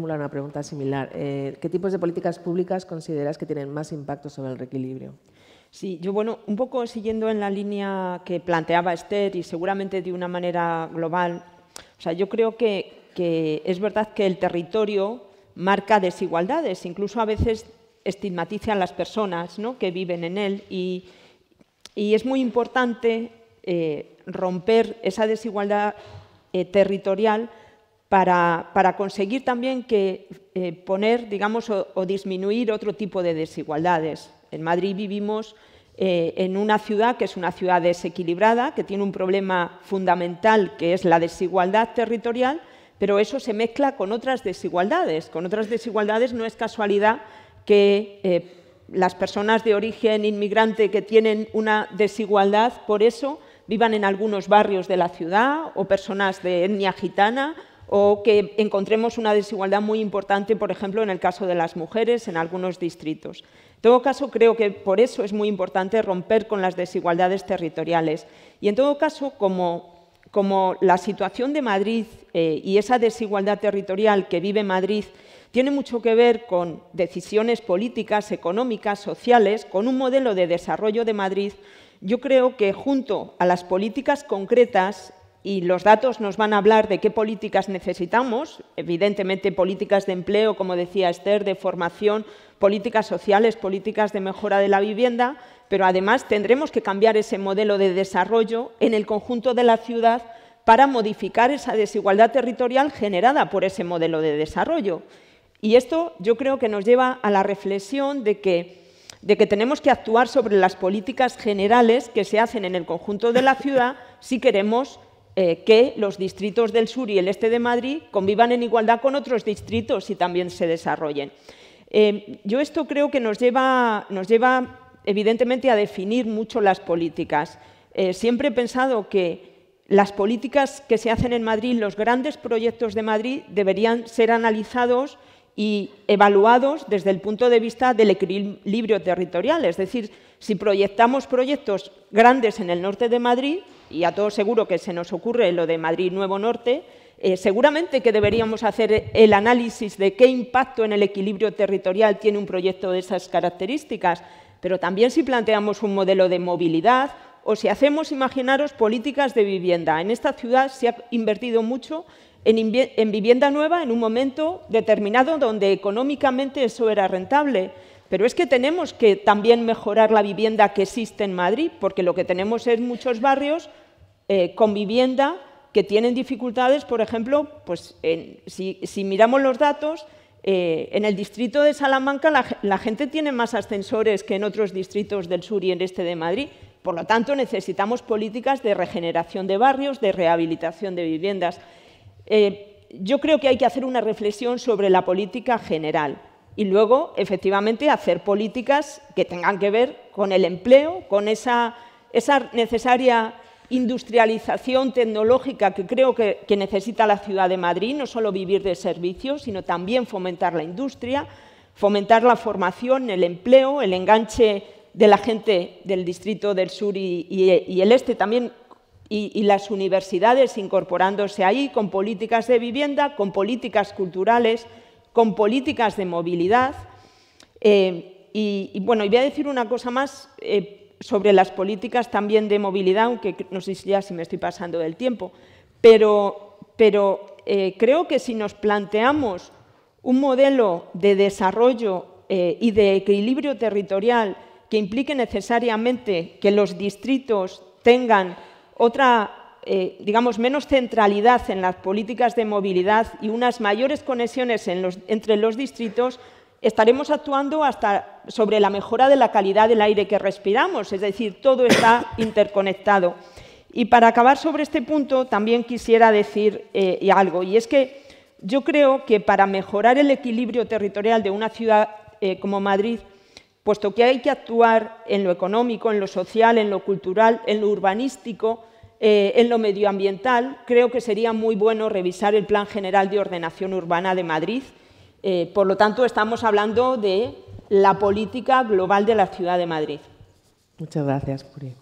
una pregunta similar. Eh, ¿Qué tipos de políticas públicas consideras que tienen más impacto sobre el reequilibrio? Sí, yo bueno, un poco siguiendo en la línea que planteaba Esther y seguramente de una manera global, o sea, yo creo que, es verdad que el territorio marca desigualdades, incluso a veces estigmatiza a las personas que viven en él y, es muy importante eh, romper esa desigualdad eh, territorial para, conseguir también que eh, poner, digamos, o, disminuir otro tipo de desigualdades. En Madrid vivimos eh, en una ciudad que es una ciudad desequilibrada, que tiene un problema fundamental que es la desigualdad territorial, pero eso se mezcla con otras desigualdades. Con otras desigualdades no es casualidad que eh, las personas de origen inmigrante que tienen una desigualdad por eso vivan en algunos barrios de la ciudad o personas de etnia gitana o que encontremos una desigualdad muy importante, por ejemplo, en el caso de las mujeres en algunos distritos. En todo caso, creo que por eso es muy importante romper con las desigualdades territoriales. Y en todo caso, como, como la situación de Madrid eh, y esa desigualdad territorial que vive Madrid tiene mucho que ver con decisiones políticas, económicas, sociales, con un modelo de desarrollo de Madrid, yo creo que junto a las políticas concretas y los datos nos van a hablar de qué políticas necesitamos, evidentemente políticas de empleo, como decía Esther, de formación, políticas sociales, políticas de mejora de la vivienda, pero además tendremos que cambiar ese modelo de desarrollo en el conjunto de la ciudad para modificar esa desigualdad territorial generada por ese modelo de desarrollo. Y esto yo creo que nos lleva a la reflexión de que, de que tenemos que actuar sobre las políticas generales que se hacen en el conjunto de la ciudad si queremos eh, que los distritos del sur y el este de Madrid convivan en igualdad con otros distritos y también se desarrollen. Eh, yo esto creo que nos lleva, nos lleva, evidentemente a definir mucho las políticas. Eh, siempre he pensado que las políticas que se hacen en Madrid, los grandes proyectos de Madrid, deberían ser analizados y evaluados desde el punto de vista del equilibrio territorial. Es decir, si proyectamos proyectos grandes en el norte de Madrid, y a todos seguro que se nos ocurre lo de Madrid Nuevo Norte, eh, seguramente que deberíamos hacer el análisis de qué impacto en el equilibrio territorial tiene un proyecto de esas características, pero también si planteamos un modelo de movilidad o si hacemos, imaginaros, políticas de vivienda. En esta ciudad se ha invertido mucho en, vivienda nueva en un momento determinado donde económicamente eso era rentable. Pero es que tenemos que también mejorar la vivienda que existe en Madrid, porque lo que tenemos es muchos barrios eh, con vivienda que tienen dificultades, por ejemplo, pues si, miramos los datos, eh, en el distrito de Salamanca la, la, gente tiene más ascensores que en otros distritos del sur y en este de Madrid. Por lo tanto, necesitamos políticas de regeneración de barrios, de rehabilitación de viviendas. Eh, yo creo que hay que hacer una reflexión sobre la política general y luego, efectivamente, hacer políticas que tengan que ver con el empleo, con esa, necesaria industrialización tecnológica que creo que, necesita la ciudad de Madrid, no solo vivir de servicios, sino también fomentar la industria, fomentar la formación, el empleo, el enganche de la gente del distrito del sur y el este. También y, las universidades incorporándose ahí con políticas de vivienda, con políticas culturales, con políticas de movilidad. Eh, y, bueno, y voy a decir una cosa más eh, sobre las políticas también de movilidad, aunque no sé si ya si me estoy pasando del tiempo, pero, pero eh, creo que si nos planteamos un modelo de desarrollo y de equilibrio territorial que implique necesariamente que los distritos tengan otra, eh, digamos, menos centralidad en las políticas de movilidad y unas mayores conexiones entre los distritos, estaremos actuando hasta sobre la mejora de la calidad del aire que respiramos, es decir, todo está interconectado. Y para acabar sobre este punto, también quisiera decir eh, algo, y es que yo creo que para mejorar el equilibrio territorial de una ciudad eh, como Madrid, puesto que hay que actuar en lo económico, en lo social, en lo cultural, en lo urbanístico, eh, en lo medioambiental, creo que sería muy bueno revisar el Plan General de Ordenación Urbana de Madrid. Eh, por lo tanto, estamos hablando de la política global de la ciudad de Madrid. Muchas gracias, Curie.